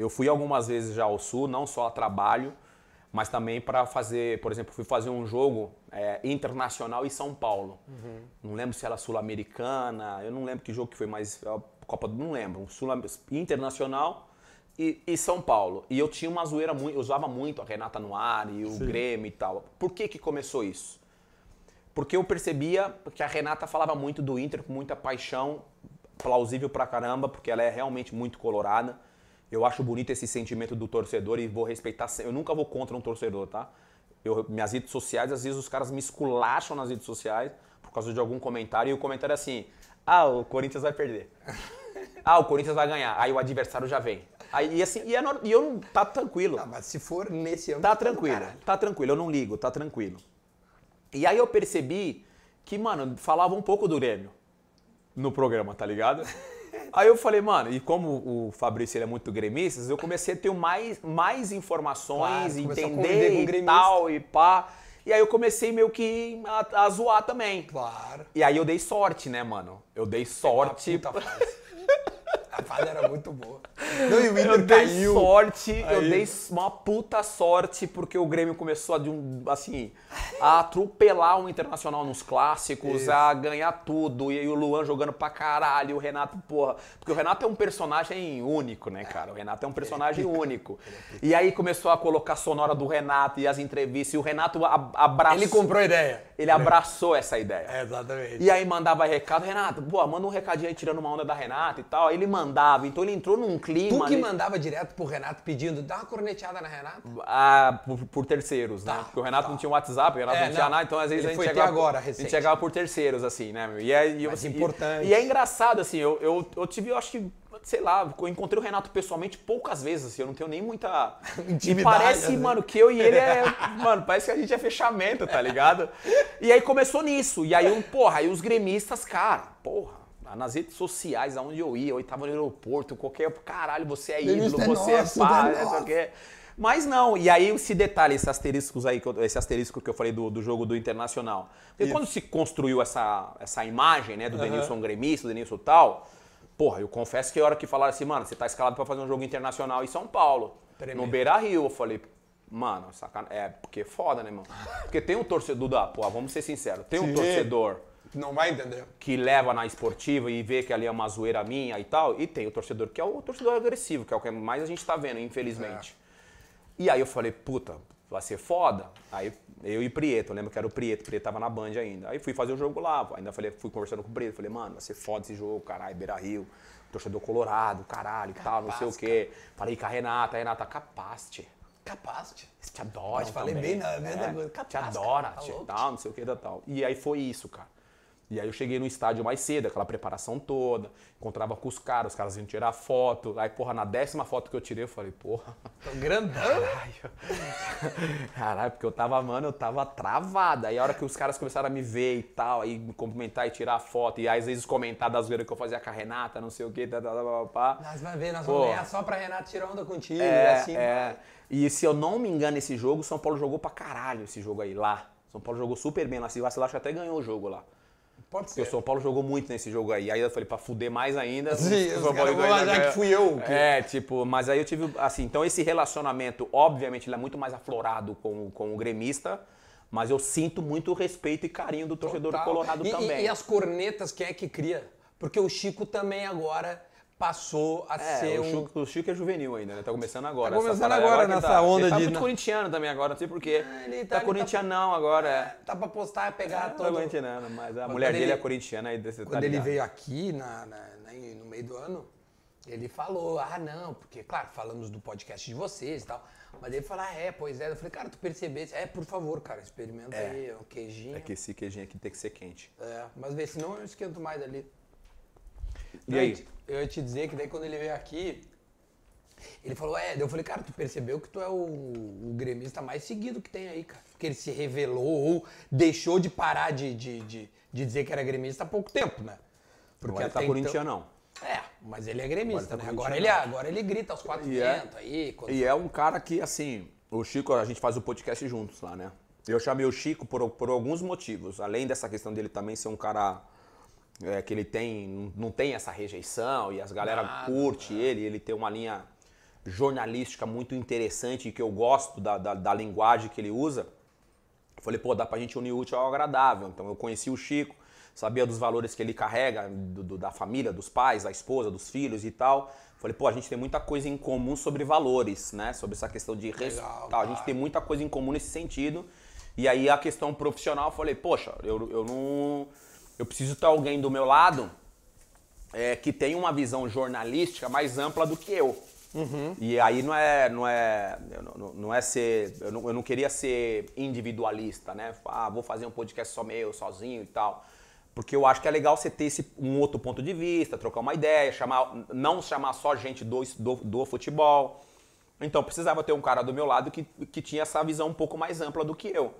Eu fui algumas vezes já ao sul, não só a trabalho, mas também para fazer, por exemplo, fui fazer um jogo é, internacional em São Paulo. Uhum. Não lembro se era sul-americana, eu não lembro que jogo que foi, mas a é, Copa não lembro, sul internacional e, e, São Paulo. E eu tinha uma zoeira muito, eu usava muito a Renata no ar e o Sim. Grêmio e tal. Por que que começou isso? Porque eu percebia que a Renata falava muito do Inter com muita paixão, plausível pra caramba, porque ela é realmente muito colorada eu acho bonito esse sentimento do torcedor e vou respeitar. Eu nunca vou contra um torcedor, tá? Eu, minhas redes sociais, às vezes os caras me esculacham nas redes sociais por causa de algum comentário e o comentário é assim: ah, o Corinthians vai perder. Ah, o Corinthians vai ganhar. Aí o adversário já vem. Aí, e assim, e, é, e eu não. Tá tranquilo. Não, mas se for nesse ano Tá, tá tranquilo, tá tranquilo, eu não ligo, tá tranquilo. E aí eu percebi que, mano, falava um pouco do Grêmio no programa, tá ligado? Aí eu falei, mano, e como o Fabrício ele é muito gremista, eu comecei a ter mais, mais informações, claro, entender e tal, e pá. E aí eu comecei meio que a, a, zoar também. Claro. E aí eu dei sorte, né, mano? Eu dei sorte. É A fada era muito boa. Não, e o Inter eu dei caiu. sorte, Aí. eu dei uma puta sorte, porque o Grêmio começou a, de um, assim, a atropelar o Internacional nos clássicos, Isso. a ganhar tudo. E aí o Luan jogando pra caralho, o Renato, porra. Porque o Renato é um personagem único, né, cara? O Renato é um personagem é único. É e aí começou a colocar a sonora do Renato e as entrevistas. E o Renato abraçou. Ele comprou a ideia. Ele é- abraçou essa ideia. É, exatamente. E aí mandava recado, Renato, pô, manda um recadinho aí tirando uma onda da Renata e tal. Aí ele mandava, então ele entrou num clima. Tu que ali... mandava direto pro Renato pedindo, dá uma corneteada na Renata? Ah, por, por terceiros, né? tá, né? Porque o Renato tá. não tinha WhatsApp, o Renato é, não tinha não. nada, então às vezes ele a gente chegava. Agora, a gente chegava por terceiros, assim, né? E é, e, Mas eu, importante. E, e, é engraçado, assim, eu, eu, eu tive, eu acho que sei lá, eu encontrei o Renato pessoalmente poucas vezes, assim, eu não tenho nem muita. Intimidade, e parece, né? mano, que eu e ele é. mano, parece que a gente é fechamento, tá ligado? E aí começou nisso. E aí, um, porra, aí os gremistas, cara, porra, nas redes sociais, aonde eu ia, eu estava no aeroporto, qualquer. Caralho, você é ídolo, você é, nosso, é pá, é Mas não, e aí esse detalhe, esses asteriscos aí, esse asterisco que eu falei do, do jogo do Internacional. Porque quando se construiu essa, essa imagem, né, do uhum. Denilson gremista, do Denilson tal, porra, eu confesso que a hora que falaram assim, mano, você tá escalado para fazer um jogo internacional em São Paulo, Tremendo. no Beira Rio, eu falei, mano, sacanagem. é porque é foda, né, mano? Porque tem um torcedor da, pô, vamos ser sinceros, tem um Sim. torcedor não vai entender. Que leva na esportiva e vê que ali é uma zoeira minha e tal. E tem o torcedor que é o torcedor agressivo, que é o que mais a gente tá vendo, infelizmente. É. E aí eu falei, puta, vai ser foda. Aí eu e Prieto, eu lembro que era o Prieto, o Prieto tava na Band ainda. Aí fui fazer o jogo lá, ainda falei, fui conversando com o Prieto, falei, mano, vai ser foda esse jogo, caralho, Beira Rio, torcedor colorado, caralho, e tal, não sei o quê. Falei com a Renata, a Renata, capaz, tia. Capaz, tá Te adora, Mas falei também, bem na né? verdade, capaz. Te adora, tia, tal, não sei o que, tal. E aí foi isso, cara. E aí eu cheguei no estádio mais cedo, aquela preparação toda, encontrava com os caras, os caras iam tirar foto. Aí, porra, na décima foto que eu tirei, eu falei, porra. Tô grandão! Caralho. Caralho, porque eu tava, mano, eu tava travada. Aí a hora que os caras começaram a me ver e tal, aí me cumprimentar e tirar foto, e aí, às vezes comentar das vezes que eu fazia com a Renata, não sei o quê, tá, tá, tá, tá pá. Nós vamos ver, nós vamos ganhar só pra Renata tirar onda contigo, é, é, assim, é. E se eu não me engano, esse jogo, São Paulo jogou pra caralho esse jogo aí, lá. São Paulo jogou super bem lá. Se vacilar, acho que até ganhou o jogo lá. Pode Porque ser. o São Paulo jogou muito nesse jogo aí. Aí eu falei, pra fuder mais ainda. Sim, o São Paulo ganhou. Mas que ah, fui eu. Que... É, tipo, mas aí eu tive. Assim, então esse relacionamento, obviamente, ele é muito mais aflorado com, com o gremista. Mas eu sinto muito respeito e carinho do torcedor Total. colorado e, também. E, e as cornetas, quem é que cria? Porque o Chico também agora passou a é, ser o um... Chico, o Chico é juvenil ainda, né? Tá começando agora. Tá começando agora, agora nessa tá, onda ele tá de... Tá muito corintiano também agora, não sei porquê. Ah, é, tá, tá, tá corintianão agora. É, tá pra postar, é pegar é, todo... Tá corintiano, mas a mulher ele, dele é corintiana. Aí desse, quando ele veio aqui na, na, na, no meio do ano, ele falou, ah não, porque claro, falamos do podcast de vocês e tal, mas ele falou, ah é, pois é. Eu falei, cara, tu percebeste? É, por favor, cara, experimenta é. aí o é queijinho. É que esse queijinho aqui tem que ser quente. É, mas vê, senão eu esquento mais ali. E aí? Eu ia, te, dizer que daí quando ele veio aqui, ele falou, é, eu falei, cara, tu percebeu que tu é o, o gremista mais seguido que tem aí, cara. Porque ele se revelou ou deixou de parar de, de, de, de dizer que era gremista há pouco tempo, né? Porque é Agora ele tá corintiano, então... não. É, mas ele é gremista, agora tá né? Tá agora ele, é, agora ele grita aos quatro é- ventos é, aí. Quando... E é um cara que, assim, o Chico, a gente faz o podcast juntos lá, né? Eu chamei o Chico por, por alguns motivos. Além dessa questão dele também ser um cara é, que ele tem, não tem essa rejeição e as galera Nada, curte cara. É. ele, ele tem uma linha jornalística muito interessante e que eu gosto da, da, da, linguagem que ele usa. Eu falei, pô, dá pra gente unir útil ao agradável. Então eu conheci o Chico, sabia dos valores que ele carrega, do, do, da família, dos pais, da esposa, dos filhos e tal. falei, pô, a gente tem muita coisa em comum sobre valores, né? Sobre essa questão de tal. A gente tem muita coisa em comum nesse sentido. E aí a questão profissional, eu falei, poxa, eu, eu não eu preciso ter alguém do meu lado é, que tem uma visão jornalística mais ampla do que eu. Uhum. E aí não é, não é, não, não é ser, eu não, eu não, queria ser individualista, né? Tipo, ah, vou fazer um podcast só meu, sozinho e tal. Porque eu acho que é legal você ter esse, um outro ponto de vista, trocar uma ideia, chamar, não chamar só gente do, do, do futebol. Então precisava ter um cara do meu lado que, que tinha essa visão um pouco mais ampla do que eu.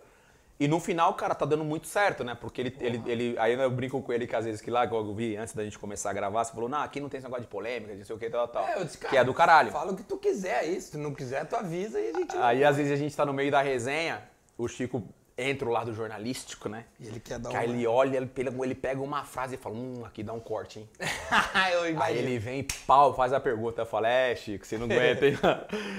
E no final, cara, tá dando muito certo, né? Porque ele, ele, ele. aí eu brinco com ele que às vezes que lá, que eu vi antes da gente começar a gravar, você falou, não, aqui não tem esse negócio de polêmica, não sei o que, tal, tal. É, eu disse, cara, que é do caralho. Fala o que tu quiser isso. Se tu não quiser, tu avisa e a gente. Aí às vezes a gente tá no meio da resenha, o Chico entra o lado jornalístico, né? E ele quer dar que uma... Aí ele olha, ele pega, ele pega uma frase e fala, hum, aqui dá um corte, hein? eu imagino. Aí ele vem, pau, faz a pergunta. Eu falo, é, Chico, você não aguenta, hein?